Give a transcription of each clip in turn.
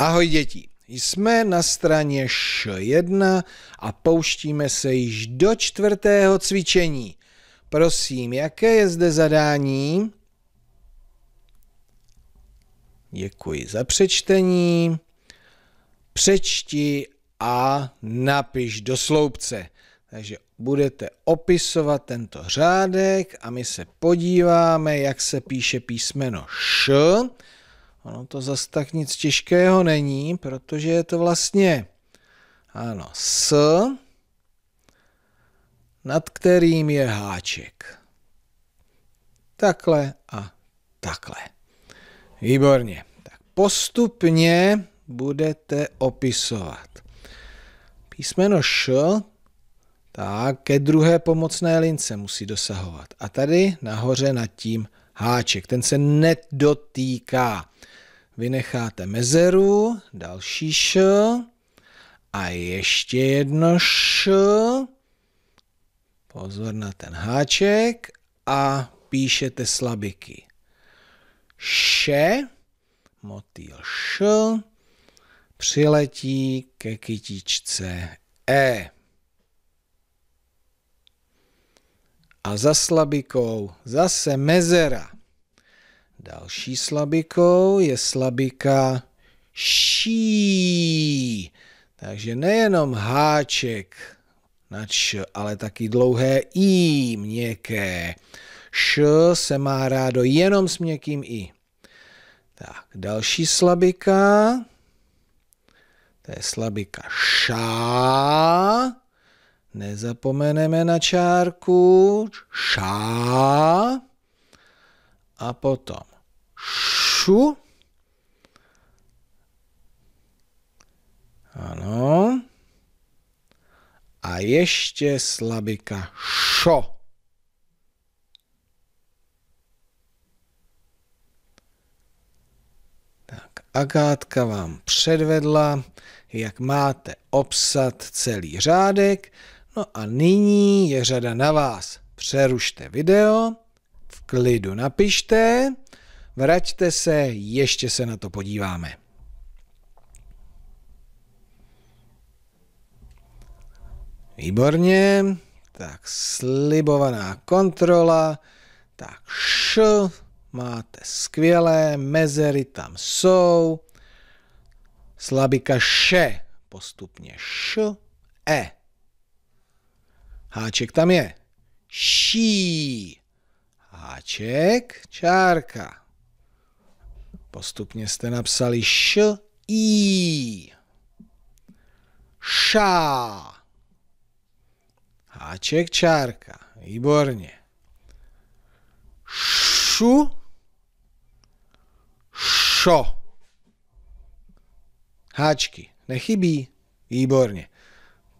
Ahoj děti, jsme na straně Š1 a pouštíme se již do čtvrtého cvičení. Prosím, jaké je zde zadání? Děkuji za přečtení. Přečti a napiš do sloupce. Takže budete opisovat tento řádek a my se podíváme, jak se píše písmeno Š. Ono to zas tak nic těžkého není, protože je to vlastně ano, s, nad kterým je háček. Takhle a takhle. Výborně. Tak postupně budete opisovat. Písmeno š, tak ke druhé pomocné lince musí dosahovat. A tady nahoře nad tím háček. Ten se nedotýká vynecháte mezeru, další š, a ještě jedno š, pozor na ten háček a píšete slabiky. Še, motýl š, přiletí ke kytičce E. A za slabikou zase mezera. Další slabikou je slabika ší. Takže nejenom háček nač, ale taky dlouhé i měkké. Š se má rádo jenom s měkkým i. Tak, další slabika. To je slabika ša, Nezapomeneme na čárku. ša A potom šu. Ano. A ještě slabika šo. Tak, Agátka vám předvedla, jak máte obsat celý řádek. No a nyní je řada na vás. Přerušte video, v klidu napište, Vraťte se, ještě se na to podíváme. Výborně. Tak slibovaná kontrola. Tak š. Máte skvělé. Mezery tam jsou. Slabika še. Postupně š. E. Háček tam je. Ší. Háček. Čárka. Postupně jste napsali š, i, ša. Háček, čárka. Výborně. Šu, šo. Háčky. Nechybí. Výborně.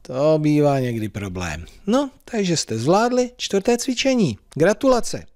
To bývá někdy problém. No, takže jste zvládli čtvrté cvičení. Gratulace.